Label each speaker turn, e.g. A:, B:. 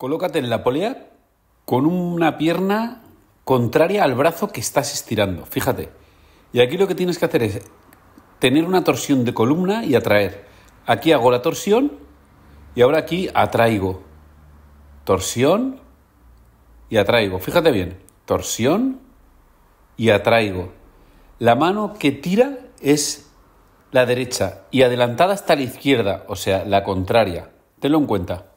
A: Colócate en la polea con una pierna contraria al brazo que estás estirando. Fíjate. Y aquí lo que tienes que hacer es tener una torsión de columna y atraer. Aquí hago la torsión y ahora aquí atraigo. Torsión y atraigo. Fíjate bien. Torsión y atraigo. La mano que tira es la derecha y adelantada hasta la izquierda, o sea, la contraria. Tenlo en cuenta.